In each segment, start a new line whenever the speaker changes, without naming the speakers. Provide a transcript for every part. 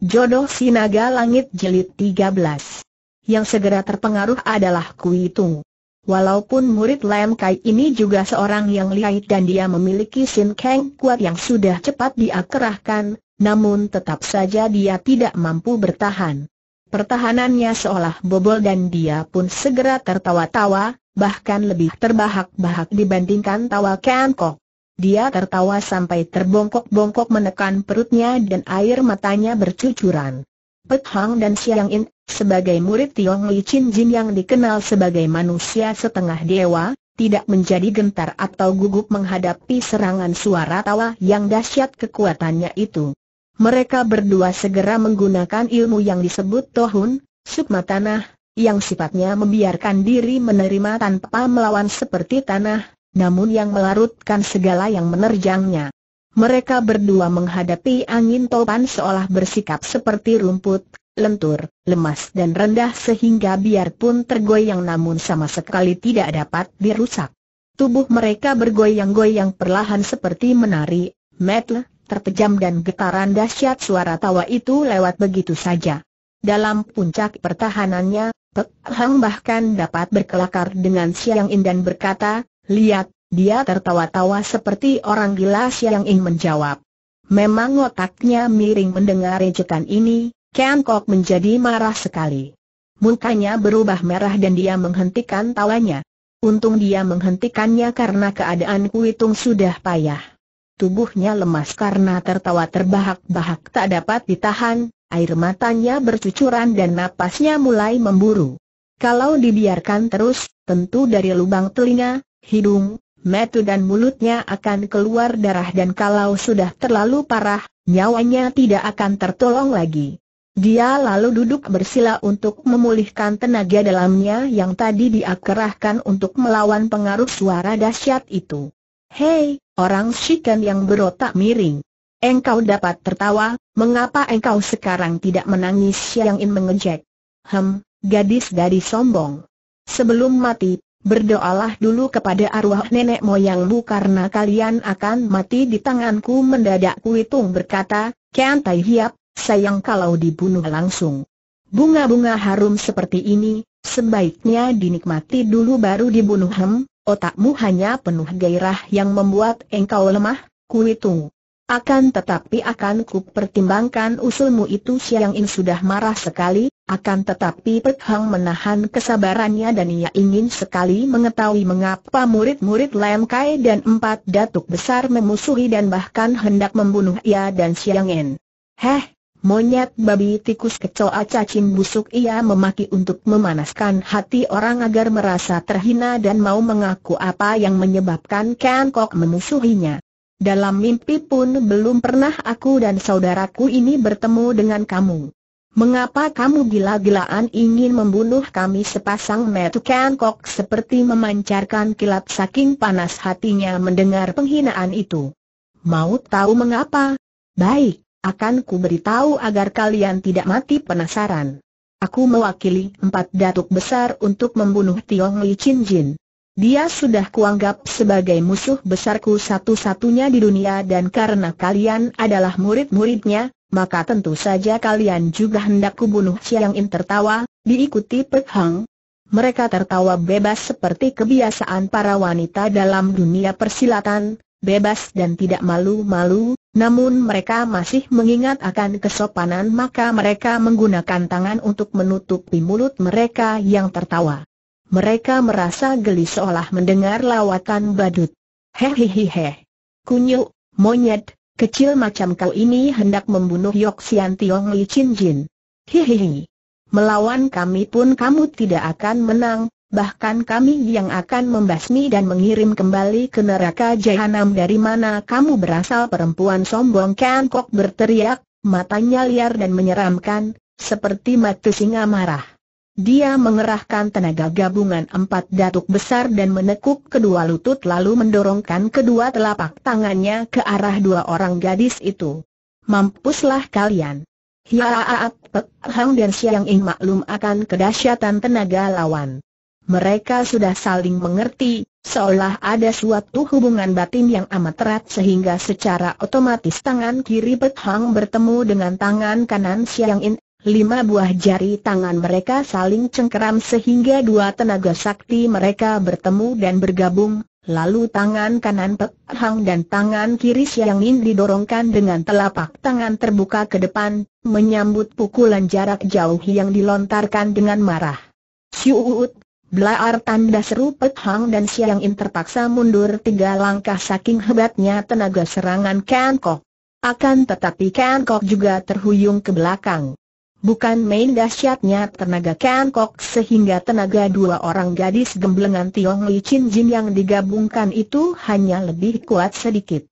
Jodoh Sinaga Langit Jelit 13 Yang segera terpengaruh adalah Kui Tung Walaupun murid Lam Kai ini juga seorang yang lihai dan dia memiliki Sin Kang kuat yang sudah cepat dia Namun tetap saja dia tidak mampu bertahan Pertahanannya seolah bobol dan dia pun segera tertawa-tawa Bahkan lebih terbahak-bahak dibandingkan tawa Kang Kok dia tertawa sampai terbongkok-bongkok menekan perutnya dan air matanya bercucuran. Pet Hang dan Siang In, sebagai murid Tiong Li Chin Jin yang dikenal sebagai manusia setengah dewa, tidak menjadi gentar atau gugup menghadapi serangan suara tawa yang dahsyat kekuatannya itu. Mereka berdua segera menggunakan ilmu yang disebut Tohun, Sukma Tanah, yang sifatnya membiarkan diri menerima tanpa melawan seperti tanah, namun yang melarutkan segala yang menerjangnya. Mereka berdua menghadapi angin topan seolah bersikap seperti rumput, lentur, lemas dan rendah sehingga biarpun tergoyang namun sama sekali tidak dapat dirusak. Tubuh mereka bergoyang-goyang perlahan seperti menari, metle, terpejam dan getaran dahsyat suara tawa itu lewat begitu saja. Dalam puncak pertahanannya, Pek Hang bahkan dapat berkelakar dengan siang indan berkata, Lihat, dia tertawa-tawa seperti orang gila yang ingin menjawab. Memang otaknya miring mendengar ejekan ini, Ken Kok menjadi marah sekali. Mukanya berubah merah dan dia menghentikan tawanya. Untung dia menghentikannya karena keadaan Kuitung sudah payah. Tubuhnya lemas karena tertawa terbahak-bahak tak dapat ditahan, air matanya bercucuran dan napasnya mulai memburu. Kalau dibiarkan terus, tentu dari lubang telinga, hidung, metu dan mulutnya akan keluar darah dan kalau sudah terlalu parah, nyawanya tidak akan tertolong lagi. Dia lalu duduk bersila untuk memulihkan tenaga dalamnya yang tadi dia untuk melawan pengaruh suara dahsyat itu. Hei, orang Shiken yang berotak miring. Engkau dapat tertawa, mengapa engkau sekarang tidak menangis Yang In mengejek? Hem, gadis dari sombong. Sebelum mati, Berdoalah dulu kepada arwah nenek moyangmu karena kalian akan mati di tanganku mendadak Kuitung berkata, Kian Tai Hiap, sayang kalau dibunuh langsung. Bunga-bunga harum seperti ini, sebaiknya dinikmati dulu baru dibunuh hem, otakmu hanya penuh gairah yang membuat engkau lemah, Kuitung. Akan tetapi akan ku pertimbangkan usulmu itu Siang In sudah marah sekali, akan tetapi Pek Hang menahan kesabarannya dan ia ingin sekali mengetahui mengapa murid-murid Lam Kai dan empat datuk besar memusuhi dan bahkan hendak membunuh ia dan Siang En. Heh, monyet babi tikus kecoa cacing busuk ia memaki untuk memanaskan hati orang agar merasa terhina dan mau mengaku apa yang menyebabkan Ken Kok memusuhinya. Dalam mimpi pun belum pernah aku dan saudaraku ini bertemu dengan kamu. Mengapa kamu gila-gilaan ingin membunuh kami sepasang metukan kok seperti memancarkan kilat saking panas hatinya mendengar penghinaan itu. Mau tahu mengapa? Baik, akan ku beritahu agar kalian tidak mati penasaran. Aku mewakili empat datuk besar untuk membunuh Tiong Li Chin Jin. Dia sudah kuanggap sebagai musuh besarku satu-satunya di dunia dan karena kalian adalah murid-muridnya, maka tentu saja kalian juga hendak kubunuh Chiang In tertawa, diikuti Pek Hang. Mereka tertawa bebas seperti kebiasaan para wanita dalam dunia persilatan, bebas dan tidak malu-malu, namun mereka masih mengingat akan kesopanan maka mereka menggunakan tangan untuk menutupi mulut mereka yang tertawa. Mereka merasa geli seolah mendengar lawatan badut. Hehehehe. Kunyuk, monyet, Kecil macam kau ini hendak membunuh Yok Sian Tiong Li Chin Jin. Hihihi. Melawan kami pun kamu tidak akan menang, bahkan kami yang akan membasmi dan mengirim kembali ke neraka jahanam dari mana kamu berasal perempuan sombong Kan Kok berteriak, matanya liar dan menyeramkan, seperti mati singa marah. Dia mengerahkan tenaga gabungan empat datuk besar dan menekuk kedua lutut lalu mendorongkan kedua telapak tangannya ke arah dua orang gadis itu. Mampuslah kalian! Hiaaat Pek Hang dan Siang Ing maklum akan kedahsyatan tenaga lawan. Mereka sudah saling mengerti, seolah ada suatu hubungan batin yang amat erat sehingga secara otomatis tangan kiri Pek Hang bertemu dengan tangan kanan Siang In lima buah jari tangan mereka saling cengkeram sehingga dua tenaga sakti mereka bertemu dan bergabung, lalu tangan kanan Pek Hang dan tangan kiri Siang Min didorongkan dengan telapak tangan terbuka ke depan, menyambut pukulan jarak jauh yang dilontarkan dengan marah. Siuut, belaar tanda seru Pek Hang dan Siang In terpaksa mundur tiga langkah saking hebatnya tenaga serangan Kankok. Akan tetapi Kankok juga terhuyung ke belakang. Bukan main dahsyatnya tenaga Kan Kok sehingga tenaga dua orang gadis gemblengan Tiong Li Chin Jin yang digabungkan itu hanya lebih kuat sedikit.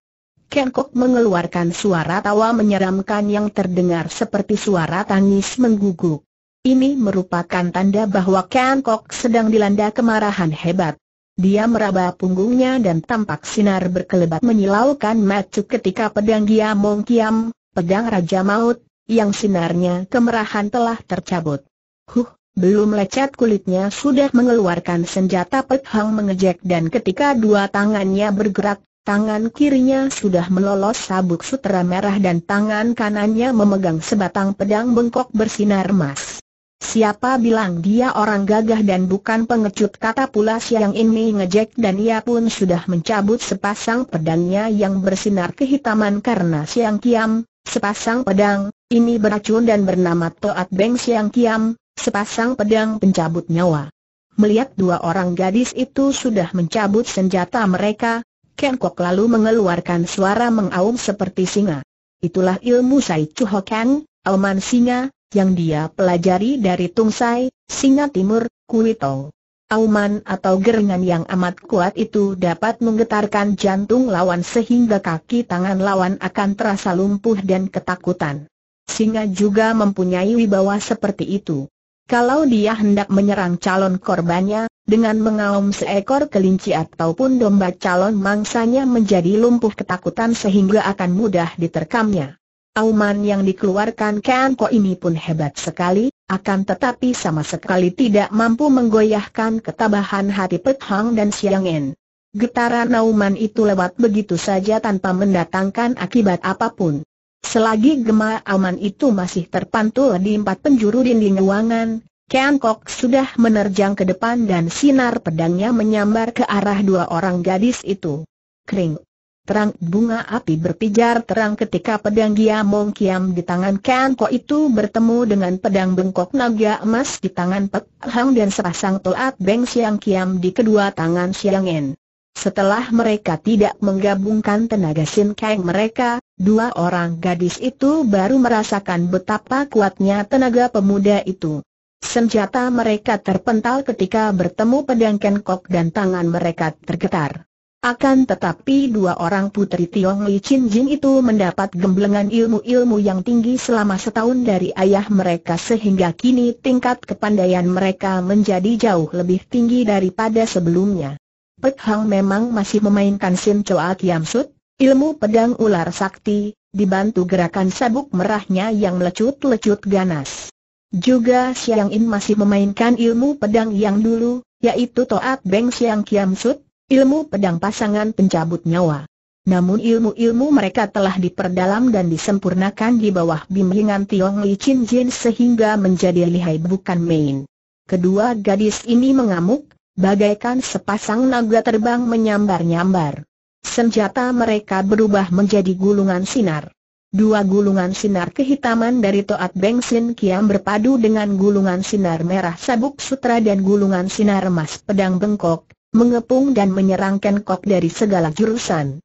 Ken Kok mengeluarkan suara tawa menyeramkan yang terdengar seperti suara tangis mengguguk. Ini merupakan tanda bahwa Ken Kok sedang dilanda kemarahan hebat. Dia meraba punggungnya dan tampak sinar berkelebat menyilaukan macu ketika pedang Giamong Kiam, pedang Raja Maut, yang sinarnya kemerahan telah tercabut. Huh, belum lecet kulitnya sudah mengeluarkan senjata Pek mengejek dan ketika dua tangannya bergerak, tangan kirinya sudah melolos sabuk sutera merah dan tangan kanannya memegang sebatang pedang bengkok bersinar emas. Siapa bilang dia orang gagah dan bukan pengecut kata pula siang ini ngejek dan ia pun sudah mencabut sepasang pedangnya yang bersinar kehitaman karena siang kiam, Sepasang pedang, ini beracun dan bernama Toat Beng Siang Kiam, sepasang pedang pencabut nyawa. Melihat dua orang gadis itu sudah mencabut senjata mereka, Ken Kok lalu mengeluarkan suara mengaum seperti singa. Itulah ilmu Sai Chu Hokan, auman singa, yang dia pelajari dari tung Sai, singa timur, Kuitong. Auman atau geringan yang amat kuat itu dapat menggetarkan jantung lawan sehingga kaki tangan lawan akan terasa lumpuh dan ketakutan. Singa juga mempunyai wibawa seperti itu. Kalau dia hendak menyerang calon korbannya, dengan mengaum seekor kelinci ataupun domba calon mangsanya menjadi lumpuh ketakutan sehingga akan mudah diterkamnya. Auman yang dikeluarkan Ko ini pun hebat sekali, akan tetapi sama sekali tidak mampu menggoyahkan ketabahan hati Pek Hang dan Siang En. Getaran Auman itu lewat begitu saja tanpa mendatangkan akibat apapun. Selagi gema Auman itu masih terpantul di empat penjuru dinding ruangan, Kian Kok sudah menerjang ke depan dan sinar pedangnya menyambar ke arah dua orang gadis itu. Kering. Terang bunga api berpijar terang ketika pedang Giamong Kiam di tangan Kan Ko itu bertemu dengan pedang bengkok naga emas di tangan Pek Hang dan sepasang toat Beng Siang Kiam di kedua tangan Siang En. Setelah mereka tidak menggabungkan tenaga Sin Kang mereka, dua orang gadis itu baru merasakan betapa kuatnya tenaga pemuda itu. Senjata mereka terpental ketika bertemu pedang Kenkok dan tangan mereka tergetar. Akan tetapi dua orang putri Tiong Li Chin Jin itu mendapat gemblengan ilmu-ilmu yang tinggi selama setahun dari ayah mereka sehingga kini tingkat kepandaian mereka menjadi jauh lebih tinggi daripada sebelumnya. Pek Hang memang masih memainkan Sim Choa Kiam Sut, ilmu pedang ular sakti, dibantu gerakan sabuk merahnya yang melecut-lecut ganas. Juga Xiang In masih memainkan ilmu pedang yang dulu, yaitu Toat Beng Xiang Kiam Sut, ilmu pedang pasangan pencabut nyawa. Namun ilmu-ilmu mereka telah diperdalam dan disempurnakan di bawah bimbingan Tiong Li Chin Jin sehingga menjadi lihai bukan main. Kedua gadis ini mengamuk, bagaikan sepasang naga terbang menyambar-nyambar. Senjata mereka berubah menjadi gulungan sinar. Dua gulungan sinar kehitaman dari Toat Beng Sin Kiam berpadu dengan gulungan sinar merah sabuk sutra dan gulungan sinar emas pedang bengkok, mengepung dan menyerang Ken Kok dari segala jurusan.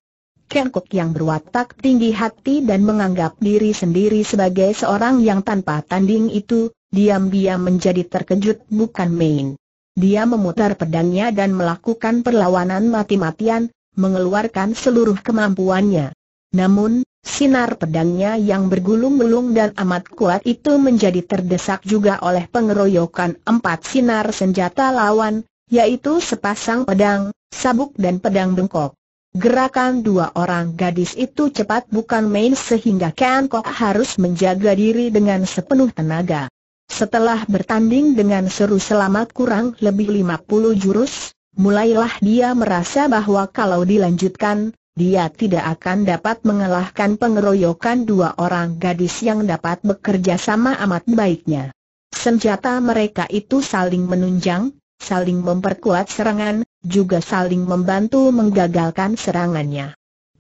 Ken Kok yang berwatak tinggi hati dan menganggap diri sendiri sebagai seorang yang tanpa tanding itu, diam-diam menjadi terkejut bukan main. Dia memutar pedangnya dan melakukan perlawanan mati-matian, mengeluarkan seluruh kemampuannya. Namun, sinar pedangnya yang bergulung-gulung dan amat kuat itu menjadi terdesak juga oleh pengeroyokan empat sinar senjata lawan, yaitu sepasang pedang, sabuk dan pedang bengkok. Gerakan dua orang gadis itu cepat bukan main sehingga Ken Kok harus menjaga diri dengan sepenuh tenaga. Setelah bertanding dengan seru selama kurang lebih 50 jurus, mulailah dia merasa bahwa kalau dilanjutkan, dia tidak akan dapat mengalahkan pengeroyokan dua orang gadis yang dapat bekerja sama amat baiknya. Senjata mereka itu saling menunjang, saling memperkuat serangan, juga saling membantu menggagalkan serangannya.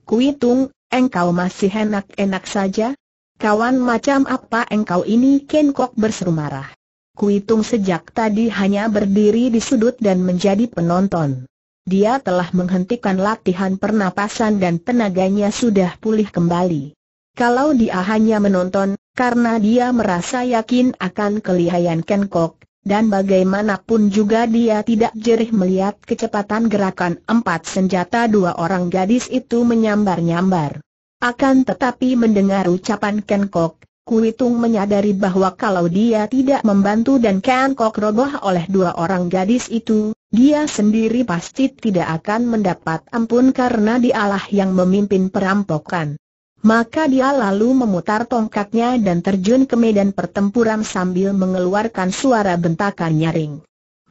Kuitung, engkau masih enak-enak saja? Kawan macam apa engkau ini Ken Kok berseru marah. Kuitung sejak tadi hanya berdiri di sudut dan menjadi penonton. Dia telah menghentikan latihan pernapasan dan tenaganya sudah pulih kembali. Kalau dia hanya menonton, karena dia merasa yakin akan kelihayan Ken Kok, dan bagaimanapun juga dia tidak jerih melihat kecepatan gerakan empat senjata dua orang gadis itu menyambar-nyambar. Akan tetapi mendengar ucapan Ken Kok, Kuitung menyadari bahwa kalau dia tidak membantu dan Ken Kok roboh oleh dua orang gadis itu, dia sendiri pasti tidak akan mendapat ampun karena dialah yang memimpin perampokan. Maka dia lalu memutar tongkatnya dan terjun ke medan pertempuran sambil mengeluarkan suara bentakan nyaring.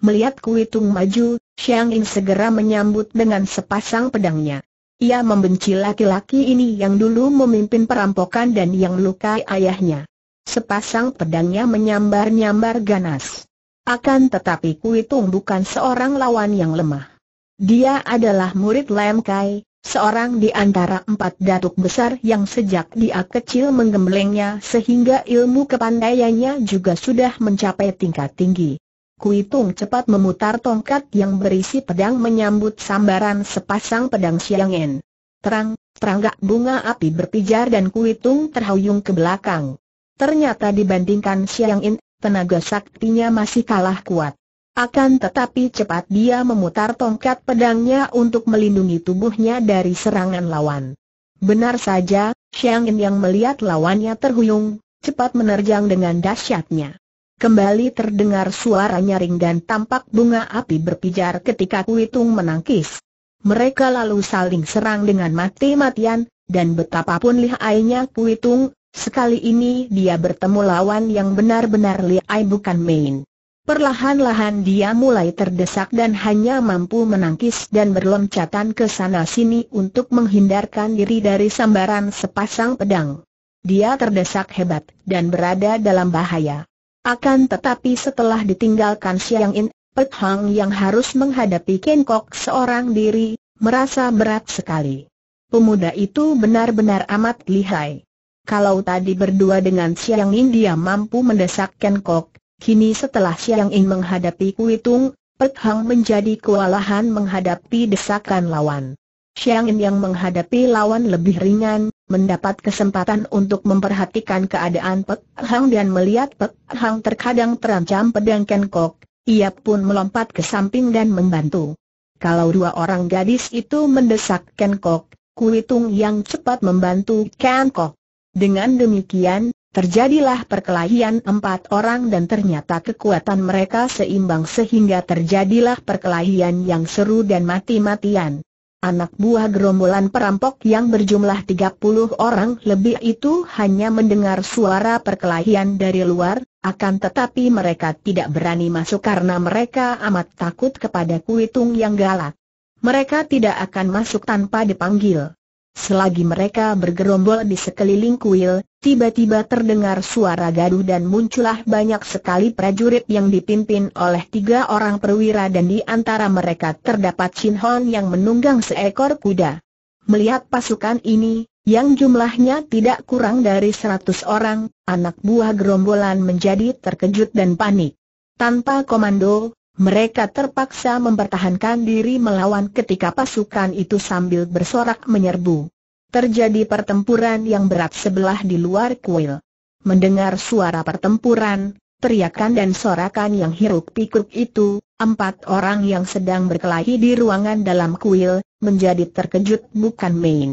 Melihat Kuitung maju, Xiang Ying segera menyambut dengan sepasang pedangnya. Ia membenci laki-laki ini yang dulu memimpin perampokan dan yang melukai ayahnya. Sepasang pedangnya menyambar-nyambar ganas. Akan tetapi Kuitung bukan seorang lawan yang lemah. Dia adalah murid Lam Kai, Seorang di antara empat datuk besar yang sejak dia kecil menggemblengnya sehingga ilmu kepandaiannya juga sudah mencapai tingkat tinggi. Kuitung cepat memutar tongkat yang berisi pedang menyambut sambaran sepasang pedang En. Terang, teranggak bunga api berpijar dan Kuitung terhuyung ke belakang. Ternyata dibandingkan Siang En, tenaga saktinya masih kalah kuat. Akan tetapi cepat dia memutar tongkat pedangnya untuk melindungi tubuhnya dari serangan lawan. Benar saja, Xiang Yin yang melihat lawannya terhuyung, cepat menerjang dengan dahsyatnya. Kembali terdengar suara nyaring dan tampak bunga api berpijar ketika Kuitung menangkis. Mereka lalu saling serang dengan mati-matian, dan betapapun lihainya Kuitung, sekali ini dia bertemu lawan yang benar-benar lihai bukan main. Perlahan-lahan dia mulai terdesak dan hanya mampu menangkis dan berloncatan ke sana-sini untuk menghindarkan diri dari sambaran sepasang pedang. Dia terdesak hebat dan berada dalam bahaya. Akan tetapi setelah ditinggalkan Siang In, Pet Hang yang harus menghadapi Ken Kok seorang diri, merasa berat sekali. Pemuda itu benar-benar amat lihai. Kalau tadi berdua dengan Siang In dia mampu mendesak Ken Kok, Kini setelah Xiang In menghadapi Tung, Pek Hang menjadi kewalahan menghadapi desakan lawan. Xiang In yang menghadapi lawan lebih ringan, mendapat kesempatan untuk memperhatikan keadaan Pek Hang dan melihat Pek Hang terkadang terancam pedang Ken Kok. ia pun melompat ke samping dan membantu. Kalau dua orang gadis itu mendesak Ken Kok, Kui Tung yang cepat membantu Ken Kok. Dengan demikian, Terjadilah perkelahian empat orang dan ternyata kekuatan mereka seimbang sehingga terjadilah perkelahian yang seru dan mati-matian. Anak buah gerombolan perampok yang berjumlah 30 orang lebih itu hanya mendengar suara perkelahian dari luar, akan tetapi mereka tidak berani masuk karena mereka amat takut kepada kuitung yang galak. Mereka tidak akan masuk tanpa dipanggil. Selagi mereka bergerombol di sekeliling kuil, Tiba-tiba terdengar suara gaduh dan muncullah banyak sekali prajurit yang dipimpin oleh tiga orang perwira dan di antara mereka terdapat Chin Hon yang menunggang seekor kuda. Melihat pasukan ini, yang jumlahnya tidak kurang dari seratus orang, anak buah gerombolan menjadi terkejut dan panik. Tanpa komando, mereka terpaksa mempertahankan diri melawan ketika pasukan itu sambil bersorak menyerbu. Terjadi pertempuran yang berat sebelah di luar kuil. Mendengar suara pertempuran, teriakan dan sorakan yang hiruk pikuk itu, empat orang yang sedang berkelahi di ruangan dalam kuil, menjadi terkejut bukan main.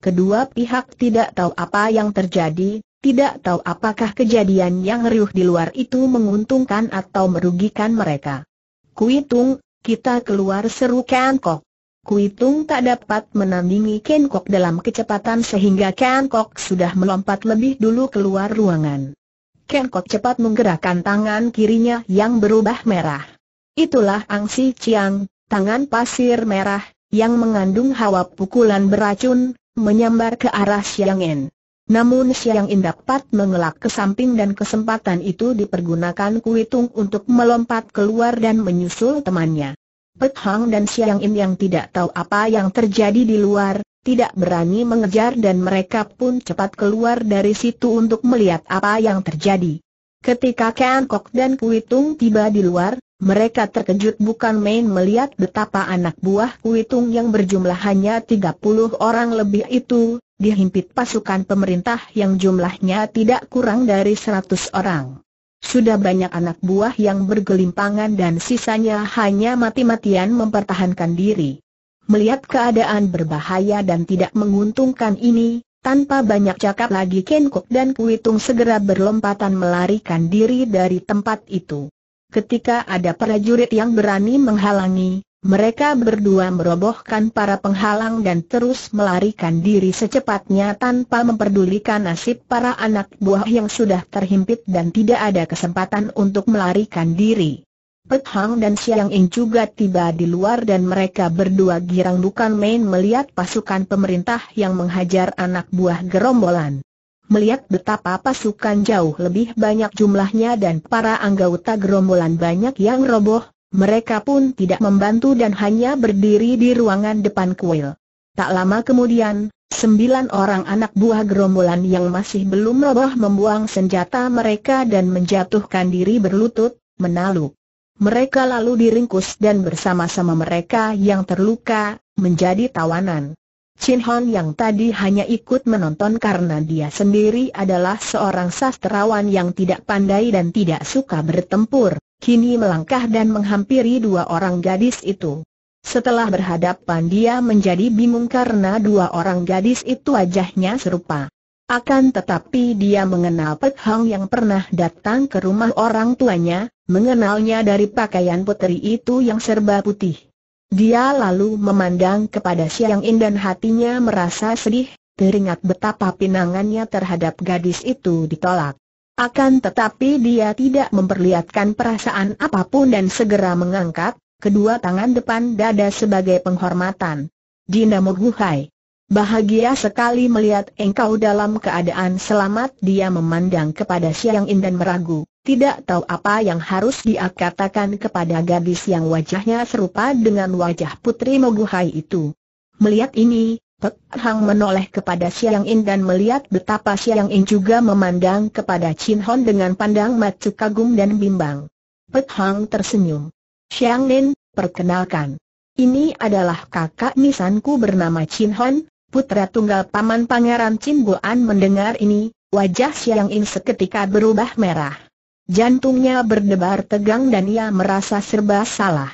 Kedua pihak tidak tahu apa yang terjadi, tidak tahu apakah kejadian yang riuh di luar itu menguntungkan atau merugikan mereka. Kuitung, kita keluar seru Kok. Kuitung tak dapat menandingi Ken dalam kecepatan sehingga Ken sudah melompat lebih dulu keluar ruangan. Ken cepat menggerakkan tangan kirinya yang berubah merah. Itulah Angsi Chiang, tangan pasir merah, yang mengandung hawa pukulan beracun, menyambar ke arah Siang En. Namun Siang En dapat mengelak ke samping dan kesempatan itu dipergunakan Kuitung untuk melompat keluar dan menyusul temannya. Pek Hang dan Siang Im yang tidak tahu apa yang terjadi di luar, tidak berani mengejar dan mereka pun cepat keluar dari situ untuk melihat apa yang terjadi. Ketika Kean Kok dan Kuitung tiba di luar, mereka terkejut bukan main melihat betapa anak buah Kuitung yang berjumlah hanya 30 orang lebih itu, dihimpit pasukan pemerintah yang jumlahnya tidak kurang dari 100 orang. Sudah banyak anak buah yang bergelimpangan dan sisanya hanya mati-matian mempertahankan diri. Melihat keadaan berbahaya dan tidak menguntungkan ini, tanpa banyak cakap lagi Ken Kok dan Kuitung segera berlompatan melarikan diri dari tempat itu. Ketika ada prajurit yang berani menghalangi, mereka berdua merobohkan para penghalang dan terus melarikan diri secepatnya tanpa memperdulikan nasib para anak buah yang sudah terhimpit dan tidak ada kesempatan untuk melarikan diri. Pet Hang dan Siang Ing juga tiba di luar dan mereka berdua girang bukan main melihat pasukan pemerintah yang menghajar anak buah gerombolan. Melihat betapa pasukan jauh lebih banyak jumlahnya dan para anggota gerombolan banyak yang roboh, mereka pun tidak membantu dan hanya berdiri di ruangan depan kuil. Tak lama kemudian, sembilan orang anak buah gerombolan yang masih belum roboh membuang senjata mereka dan menjatuhkan diri berlutut, menalu. Mereka lalu diringkus dan bersama-sama mereka yang terluka, menjadi tawanan. Chin Hon yang tadi hanya ikut menonton karena dia sendiri adalah seorang sastrawan yang tidak pandai dan tidak suka bertempur kini melangkah dan menghampiri dua orang gadis itu. Setelah berhadapan dia menjadi bingung karena dua orang gadis itu wajahnya serupa. Akan tetapi dia mengenal Pek Hang yang pernah datang ke rumah orang tuanya, mengenalnya dari pakaian putri itu yang serba putih. Dia lalu memandang kepada Siang In dan hatinya merasa sedih, teringat betapa pinangannya terhadap gadis itu ditolak. Akan tetapi dia tidak memperlihatkan perasaan apapun dan segera mengangkat kedua tangan depan dada sebagai penghormatan. Dina Moguhai. Bahagia sekali melihat engkau dalam keadaan selamat dia memandang kepada Siang In dan meragu, tidak tahu apa yang harus dia katakan kepada gadis yang wajahnya serupa dengan wajah putri Moguhai itu. Melihat ini, Pek Hang menoleh kepada Siang In dan melihat betapa Siang In juga memandang kepada Chin Hon dengan pandang mata kagum dan bimbang. Pet Hang tersenyum. Siang In, perkenalkan. Ini adalah kakak nisanku bernama Chin Hon, putra tunggal paman pangeran Chin Bo An. mendengar ini, wajah Siang In seketika berubah merah. Jantungnya berdebar tegang dan ia merasa serba salah.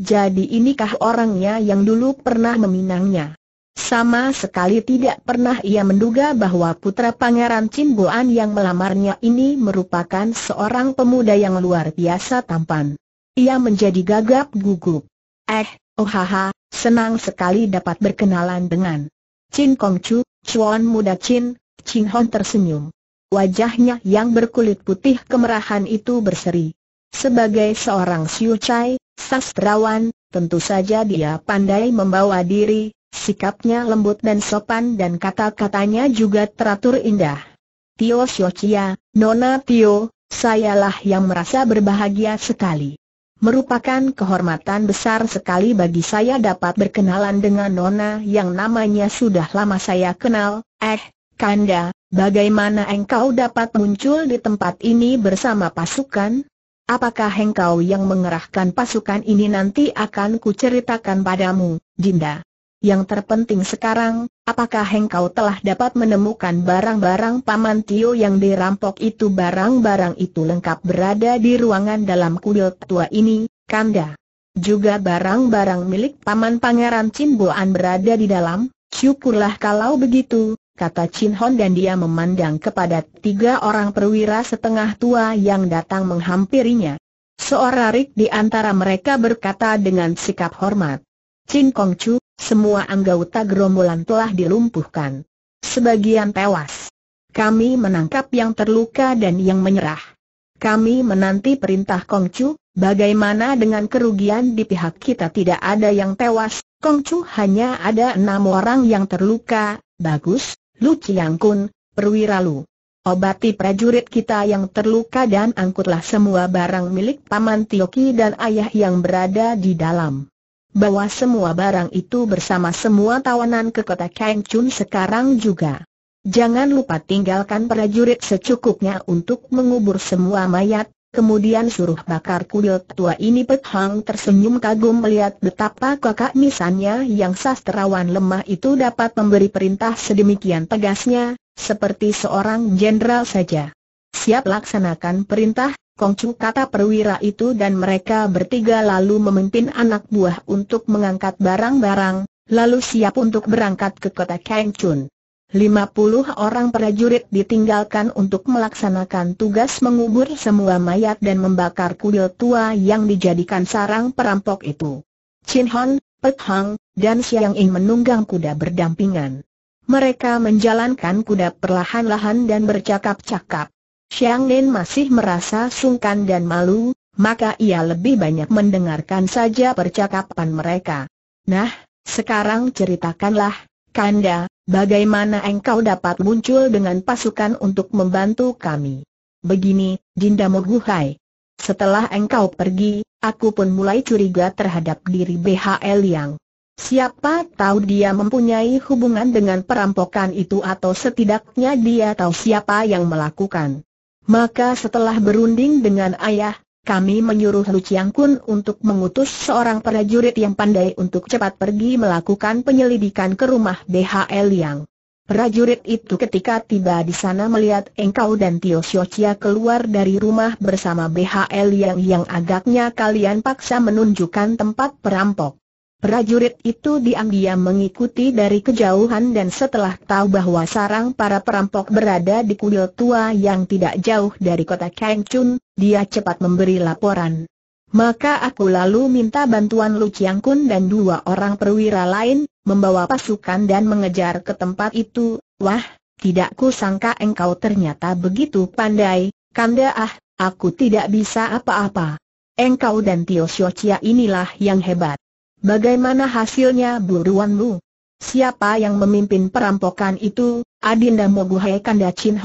Jadi inikah orangnya yang dulu pernah meminangnya? Sama sekali tidak pernah ia menduga bahwa putra Pangeran Buan yang melamarnya ini merupakan seorang pemuda yang luar biasa tampan. Ia menjadi gagap gugup. Eh, oh haha, senang sekali dapat berkenalan dengan Chin Kong Chu, Chuan Muda Chin, Chin Hon tersenyum. Wajahnya yang berkulit putih kemerahan itu berseri. Sebagai seorang Siu Chai, sastrawan, tentu saja dia pandai membawa diri, Sikapnya lembut dan sopan dan kata-katanya juga teratur indah. Tio Xiaochia, Nona Tio, sayalah yang merasa berbahagia sekali. Merupakan kehormatan besar sekali bagi saya dapat berkenalan dengan Nona yang namanya sudah lama saya kenal, eh, Kanda, bagaimana engkau dapat muncul di tempat ini bersama pasukan? Apakah engkau yang mengerahkan pasukan ini nanti akan kuceritakan padamu, Dinda yang terpenting sekarang, apakah engkau telah dapat menemukan barang-barang Paman Tio yang dirampok itu barang-barang itu lengkap berada di ruangan dalam kuil tua ini, Kanda. Juga barang-barang milik Paman Pangeran Chin Boan berada di dalam, syukurlah kalau begitu, kata Chin Hon dan dia memandang kepada tiga orang perwira setengah tua yang datang menghampirinya. Seorang rik di antara mereka berkata dengan sikap hormat. Chin Kong Chu, semua anggota gerombolan telah dilumpuhkan. Sebagian tewas. Kami menangkap yang terluka dan yang menyerah. Kami menanti perintah Kongcu, bagaimana dengan kerugian di pihak kita tidak ada yang tewas, Kongcu hanya ada enam orang yang terluka, bagus, Lu Kun, perwira Lu. Obati prajurit kita yang terluka dan angkutlah semua barang milik Paman Tioki dan ayah yang berada di dalam bawa semua barang itu bersama semua tawanan ke kota Kang Chun sekarang juga. Jangan lupa tinggalkan prajurit secukupnya untuk mengubur semua mayat, kemudian suruh bakar kuil tua ini Pek Hang tersenyum kagum melihat betapa kakak misannya yang sastrawan lemah itu dapat memberi perintah sedemikian tegasnya, seperti seorang jenderal saja. Siap laksanakan perintah, Kongcu kata perwira itu dan mereka bertiga lalu memimpin anak buah untuk mengangkat barang-barang, lalu siap untuk berangkat ke kota Kangchun. puluh orang prajurit ditinggalkan untuk melaksanakan tugas mengubur semua mayat dan membakar kuil tua yang dijadikan sarang perampok itu. Chin Hon, Pek Hang, dan Siang Ing menunggang kuda berdampingan. Mereka menjalankan kuda perlahan-lahan dan bercakap-cakap. Xiang Nen masih merasa sungkan dan malu, maka ia lebih banyak mendengarkan saja percakapan mereka. Nah, sekarang ceritakanlah, Kanda, bagaimana engkau dapat muncul dengan pasukan untuk membantu kami? Begini, Dinda Moguhai. Setelah engkau pergi, aku pun mulai curiga terhadap diri BHL yang Siapa tahu dia mempunyai hubungan dengan perampokan itu atau setidaknya dia tahu siapa yang melakukan maka setelah berunding dengan ayah, kami menyuruh Lu Chiang Kun untuk mengutus seorang prajurit yang pandai untuk cepat pergi melakukan penyelidikan ke rumah BHL Yang. Prajurit itu ketika tiba di sana melihat engkau dan Tio Siocia keluar dari rumah bersama BHL Yang yang agaknya kalian paksa menunjukkan tempat perampok. Prajurit itu diam-diam mengikuti dari kejauhan dan setelah tahu bahwa sarang para perampok berada di kuil tua yang tidak jauh dari kota Kangchun, dia cepat memberi laporan. Maka aku lalu minta bantuan Lu Chiang Kun dan dua orang perwira lain, membawa pasukan dan mengejar ke tempat itu, wah, tidak kusangka engkau ternyata begitu pandai, kanda ah, aku tidak bisa apa-apa. Engkau dan Tio Xiao Chia inilah yang hebat. Bagaimana hasilnya buruanmu? Siapa yang memimpin perampokan itu, Adinda Moguhe Kanda Chin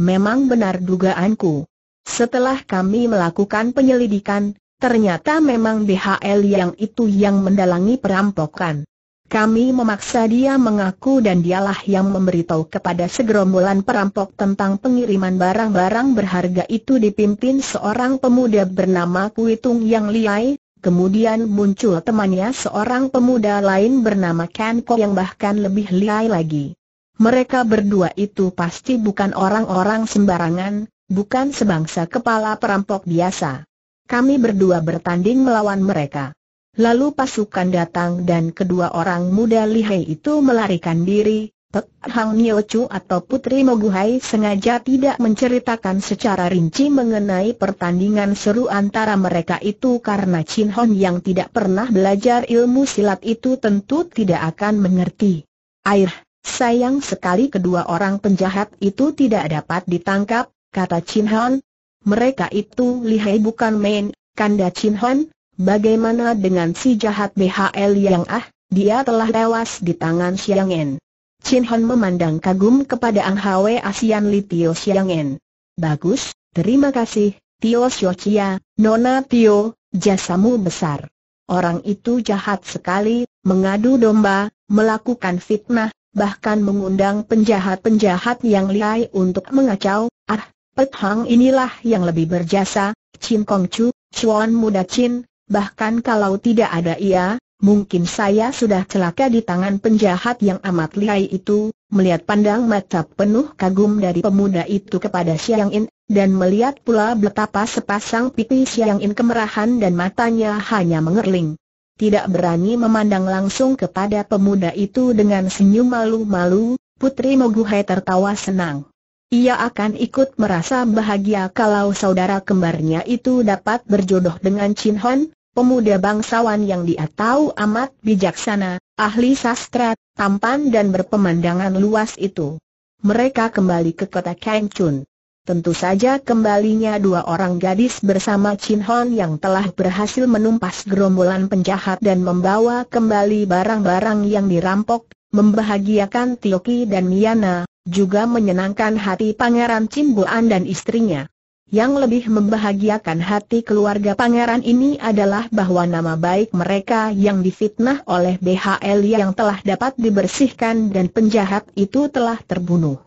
Memang benar dugaanku. Setelah kami melakukan penyelidikan, ternyata memang BHL yang itu yang mendalangi perampokan. Kami memaksa dia mengaku dan dialah yang memberitahu kepada segerombolan perampok tentang pengiriman barang-barang berharga itu dipimpin seorang pemuda bernama Kuitung Yang Liai, Kemudian muncul temannya seorang pemuda lain bernama Kenko yang bahkan lebih lihai lagi. Mereka berdua itu pasti bukan orang-orang sembarangan, bukan sebangsa kepala perampok biasa. Kami berdua bertanding melawan mereka. Lalu pasukan datang dan kedua orang muda lihai itu melarikan diri, Tek Hang Nyo Chu atau Putri Moguhai sengaja tidak menceritakan secara rinci mengenai pertandingan seru antara mereka itu karena Chin Hon yang tidak pernah belajar ilmu silat itu tentu tidak akan mengerti. Air, sayang sekali kedua orang penjahat itu tidak dapat ditangkap, kata Chin Hon. Mereka itu lihai bukan main, kanda Chin Hon, bagaimana dengan si jahat BHL yang ah, dia telah tewas di tangan Xiang En. Chin Hon memandang kagum kepada Ang Hwe Asian Li Tio Siang En. Bagus, terima kasih, Tio Sio Chia, Nona Tio, jasamu besar. Orang itu jahat sekali, mengadu domba, melakukan fitnah, bahkan mengundang penjahat-penjahat yang lihai untuk mengacau. Ah, Pet Hang inilah yang lebih berjasa, Chin Kong Chu, Chuan Muda Chin, bahkan kalau tidak ada ia, mungkin saya sudah celaka di tangan penjahat yang amat lihai itu, melihat pandang mata penuh kagum dari pemuda itu kepada Siang In, dan melihat pula betapa sepasang pipi Siang In kemerahan dan matanya hanya mengerling. Tidak berani memandang langsung kepada pemuda itu dengan senyum malu-malu, Putri Moguhai tertawa senang. Ia akan ikut merasa bahagia kalau saudara kembarnya itu dapat berjodoh dengan Chin Hon, pemuda bangsawan yang dia tahu amat bijaksana, ahli sastra, tampan dan berpemandangan luas itu. Mereka kembali ke kota Chun. Tentu saja kembalinya dua orang gadis bersama Chin Hon yang telah berhasil menumpas gerombolan penjahat dan membawa kembali barang-barang yang dirampok, membahagiakan Tioki dan Miana, juga menyenangkan hati Pangeran Cimbuan dan istrinya. Yang lebih membahagiakan hati keluarga pangeran ini adalah bahwa nama baik mereka yang difitnah oleh BHL yang telah dapat dibersihkan dan penjahat itu telah terbunuh.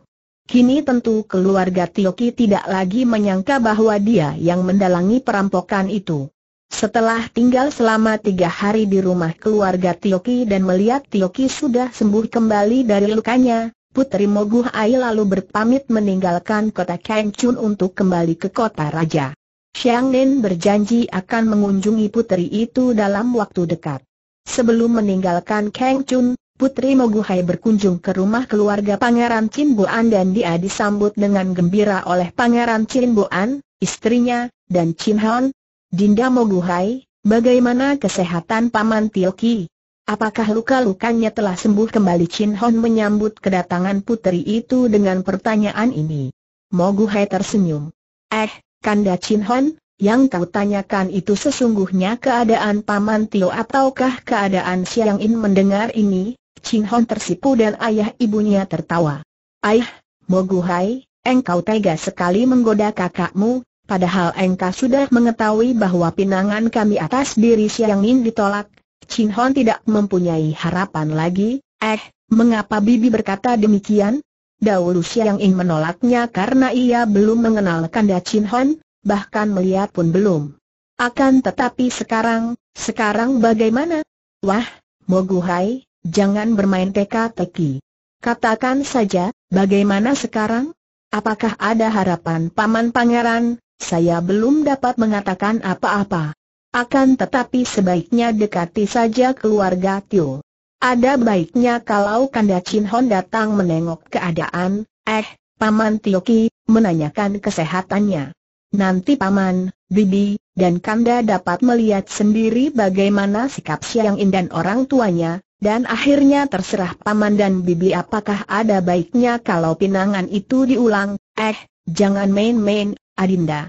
Kini tentu keluarga Tioki tidak lagi menyangka bahwa dia yang mendalangi perampokan itu. Setelah tinggal selama tiga hari di rumah keluarga Tioki dan melihat Tioki sudah sembuh kembali dari lukanya, Putri Moguh Ai lalu berpamit meninggalkan kota Kangchun untuk kembali ke kota raja. Xiang Nen berjanji akan mengunjungi putri itu dalam waktu dekat. Sebelum meninggalkan Kangchun, Putri Moguh Hai berkunjung ke rumah keluarga Pangeran Chin Buan dan dia disambut dengan gembira oleh Pangeran Chin Buan, istrinya, dan Chin Hon. Dinda Moguh Hai, bagaimana kesehatan Paman Tilki? Apakah luka-lukanya telah sembuh kembali Chin Hon menyambut kedatangan puteri itu dengan pertanyaan ini. Mogu Hai tersenyum. Eh, Kanda Chin Hon, yang kau tanyakan itu sesungguhnya keadaan Paman Tio ataukah keadaan Siang In mendengar ini? Chin Hon tersipu dan ayah ibunya tertawa. Ayah, Mogu Hai, engkau tega sekali menggoda kakakmu, padahal engkau sudah mengetahui bahwa pinangan kami atas diri Siang In ditolak Chin Hon tidak mempunyai harapan lagi, eh, mengapa Bibi berkata demikian? Dahulu Siang Ing menolaknya karena ia belum mengenal Kanda Chin Hon, bahkan melihat pun belum. Akan tetapi sekarang, sekarang bagaimana? Wah, Moguhai, jangan bermain teka-teki. Katakan saja, bagaimana sekarang? Apakah ada harapan Paman Pangeran? Saya belum dapat mengatakan apa-apa. Akan tetapi sebaiknya dekati saja keluarga Tio. Ada baiknya kalau Kanda Chin Hon datang menengok keadaan, eh, Paman Tioki, menanyakan kesehatannya. Nanti Paman, Bibi, dan Kanda dapat melihat sendiri bagaimana sikap Siang In dan orang tuanya, dan akhirnya terserah Paman dan Bibi apakah ada baiknya kalau pinangan itu diulang, eh, jangan main-main, Adinda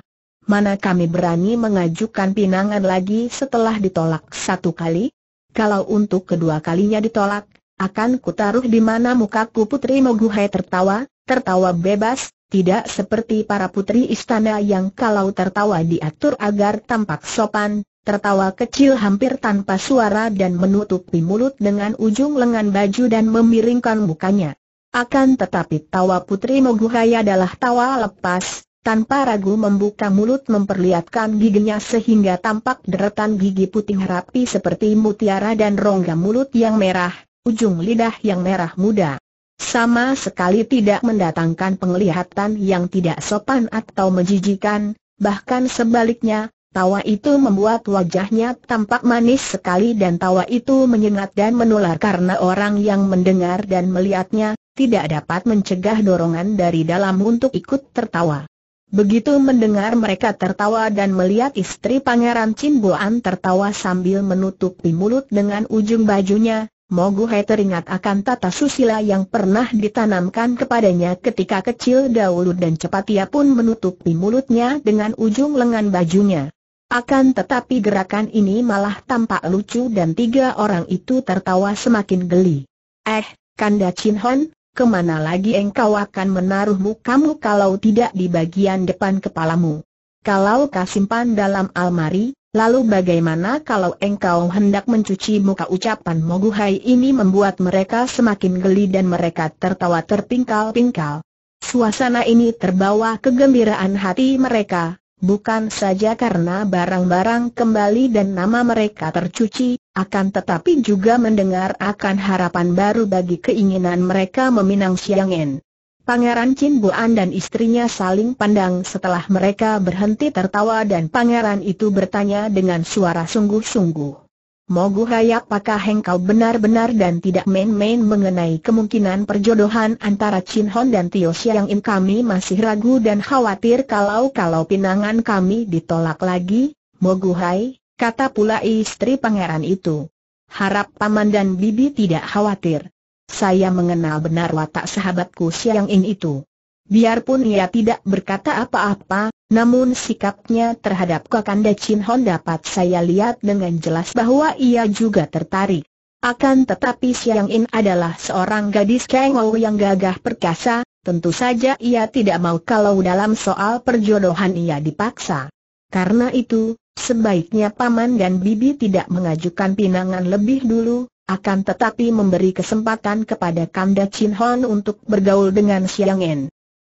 mana kami berani mengajukan pinangan lagi setelah ditolak satu kali? Kalau untuk kedua kalinya ditolak, akan kutaruh di mana mukaku Putri Moguhai tertawa, tertawa bebas, tidak seperti para putri istana yang kalau tertawa diatur agar tampak sopan, tertawa kecil hampir tanpa suara dan menutupi mulut dengan ujung lengan baju dan memiringkan mukanya. Akan tetapi tawa Putri Moguhai adalah tawa lepas, tanpa ragu membuka mulut memperlihatkan giginya sehingga tampak deretan gigi putih rapi seperti mutiara dan rongga mulut yang merah, ujung lidah yang merah muda. Sama sekali tidak mendatangkan penglihatan yang tidak sopan atau menjijikan, bahkan sebaliknya, tawa itu membuat wajahnya tampak manis sekali dan tawa itu menyengat dan menular karena orang yang mendengar dan melihatnya, tidak dapat mencegah dorongan dari dalam untuk ikut tertawa. Begitu mendengar mereka tertawa dan melihat istri Pangeran Chin Boan tertawa sambil menutupi mulut dengan ujung bajunya, Mogu He teringat akan tata susila yang pernah ditanamkan kepadanya ketika kecil dahulu dan cepat ia pun menutupi mulutnya dengan ujung lengan bajunya. Akan tetapi gerakan ini malah tampak lucu dan tiga orang itu tertawa semakin geli. Eh, Kanda Chin Hon, kemana lagi engkau akan menaruh mukamu kalau tidak di bagian depan kepalamu? Kalau kau simpan dalam almari, lalu bagaimana kalau engkau hendak mencuci muka ucapan Moguhai ini membuat mereka semakin geli dan mereka tertawa terpingkal-pingkal. Suasana ini terbawa kegembiraan hati mereka, Bukan saja karena barang-barang kembali dan nama mereka tercuci, akan tetapi juga mendengar akan harapan baru bagi keinginan mereka meminang Siangen. Pangeran Chin Buan dan istrinya saling pandang setelah mereka berhenti tertawa dan pangeran itu bertanya dengan suara sungguh-sungguh. Mogu Raya apakah engkau benar-benar dan tidak main-main mengenai kemungkinan perjodohan antara Chin Hon dan Tio Xiang In kami masih ragu dan khawatir kalau-kalau pinangan kami ditolak lagi, Mogu Hai, kata pula istri pangeran itu. Harap paman dan bibi tidak khawatir. Saya mengenal benar watak sahabatku Xiang In itu. Biarpun ia tidak berkata apa-apa, namun sikapnya terhadap Kakanda Chin Hon dapat saya lihat dengan jelas bahwa ia juga tertarik. Akan tetapi Xiang In adalah seorang gadis kengol yang gagah perkasa, tentu saja ia tidak mau kalau dalam soal perjodohan ia dipaksa. Karena itu, sebaiknya paman dan bibi tidak mengajukan pinangan lebih dulu, akan tetapi memberi kesempatan kepada Kanda Chin Hon untuk bergaul dengan Xiang In.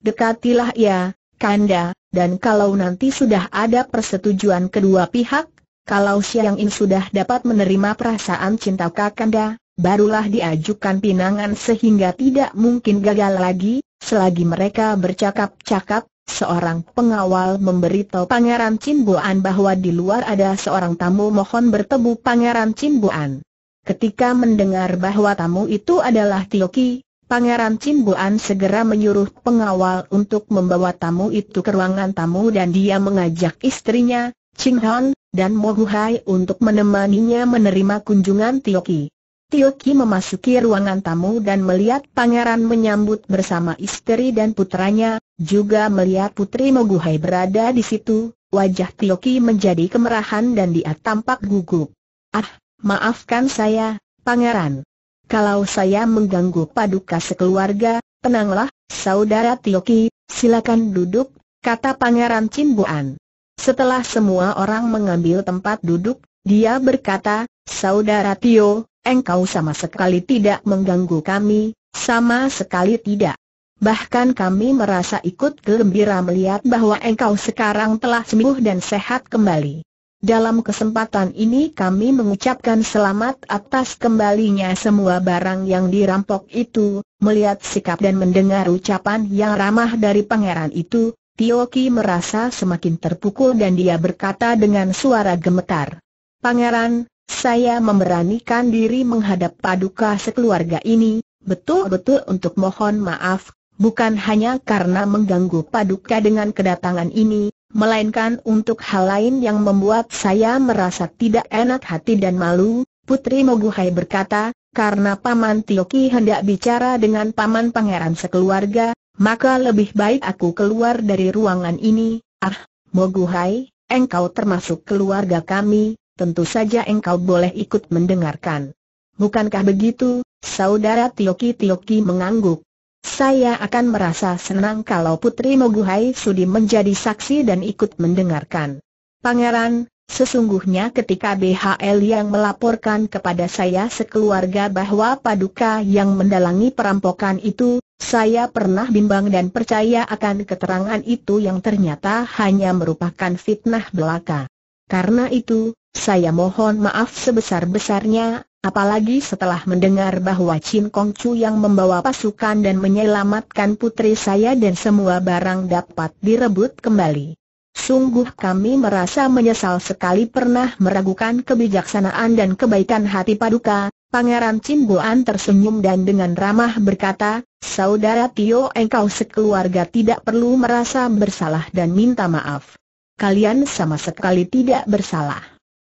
Dekatilah ia, Kanda, dan kalau nanti sudah ada persetujuan kedua pihak, kalau Siang In sudah dapat menerima perasaan cinta Kakanda, barulah diajukan pinangan sehingga tidak mungkin gagal lagi, selagi mereka bercakap-cakap, seorang pengawal memberitahu Pangeran Cinbuan bahwa di luar ada seorang tamu mohon bertemu Pangeran Cinbuan. Ketika mendengar bahwa tamu itu adalah Tioki, Pangeran Cimbuan segera menyuruh pengawal untuk membawa tamu itu ke ruangan tamu dan dia mengajak istrinya, Ching Hon, dan Mo Hai untuk menemaninya menerima kunjungan Tioki. Tioki memasuki ruangan tamu dan melihat pangeran menyambut bersama istri dan putranya, juga melihat putri Mo Hai berada di situ, wajah Tioki menjadi kemerahan dan dia tampak gugup. Ah, maafkan saya, pangeran. Kalau saya mengganggu paduka sekeluarga, tenanglah, saudara Tioki, silakan duduk, kata Pangeran Cimbuan. Setelah semua orang mengambil tempat duduk, dia berkata, saudara Tio, engkau sama sekali tidak mengganggu kami, sama sekali tidak. Bahkan kami merasa ikut gembira melihat bahwa engkau sekarang telah sembuh dan sehat kembali. Dalam kesempatan ini kami mengucapkan selamat atas kembalinya semua barang yang dirampok itu, melihat sikap dan mendengar ucapan yang ramah dari pangeran itu, Tio merasa semakin terpukul dan dia berkata dengan suara gemetar. Pangeran, saya memberanikan diri menghadap paduka sekeluarga ini, betul-betul untuk mohon maaf, bukan hanya karena mengganggu paduka dengan kedatangan ini, melainkan untuk hal lain yang membuat saya merasa tidak enak hati dan malu, Putri Moguhai berkata, karena Paman Tioki hendak bicara dengan Paman Pangeran sekeluarga, maka lebih baik aku keluar dari ruangan ini, ah, Moguhai, engkau termasuk keluarga kami, tentu saja engkau boleh ikut mendengarkan. Bukankah begitu, saudara Tioki Tioki mengangguk. Saya akan merasa senang kalau Putri Moguhai Sudi menjadi saksi dan ikut mendengarkan. Pangeran, sesungguhnya ketika BHL yang melaporkan kepada saya sekeluarga bahwa paduka yang mendalangi perampokan itu, saya pernah bimbang dan percaya akan keterangan itu yang ternyata hanya merupakan fitnah belaka. Karena itu, saya mohon maaf sebesar-besarnya Apalagi setelah mendengar bahwa Chin Kong Chu yang membawa pasukan dan menyelamatkan putri saya dan semua barang dapat direbut kembali. Sungguh kami merasa menyesal sekali pernah meragukan kebijaksanaan dan kebaikan hati Paduka, Pangeran Chin Buan tersenyum dan dengan ramah berkata, Saudara Tio engkau sekeluarga tidak perlu merasa bersalah dan minta maaf. Kalian sama sekali tidak bersalah.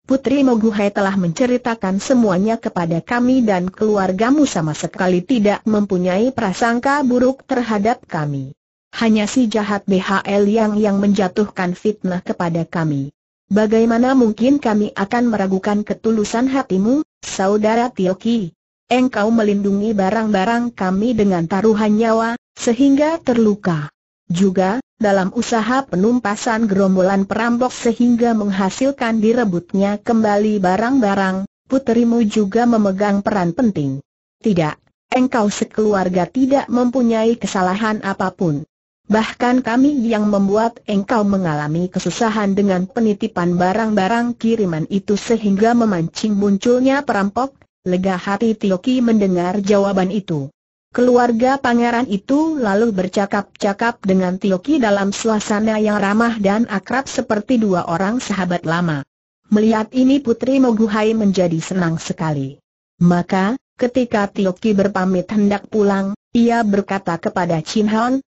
Putri Moguhai telah menceritakan semuanya kepada kami dan keluargamu sama sekali tidak mempunyai prasangka buruk terhadap kami. Hanya si jahat BHL yang yang menjatuhkan fitnah kepada kami. Bagaimana mungkin kami akan meragukan ketulusan hatimu, saudara Tioki? Engkau melindungi barang-barang kami dengan taruhan nyawa, sehingga terluka. Juga, dalam usaha penumpasan gerombolan perampok sehingga menghasilkan direbutnya kembali barang-barang, putrimu juga memegang peran penting. Tidak, engkau sekeluarga tidak mempunyai kesalahan apapun. Bahkan kami yang membuat engkau mengalami kesusahan dengan penitipan barang-barang kiriman itu sehingga memancing munculnya perampok, lega hati Tioki mendengar jawaban itu. Keluarga pangeran itu lalu bercakap-cakap dengan Tioki dalam suasana yang ramah dan akrab seperti dua orang sahabat lama. Melihat ini Putri Moguhai menjadi senang sekali. Maka, ketika Tioki berpamit hendak pulang, ia berkata kepada Chin Hon.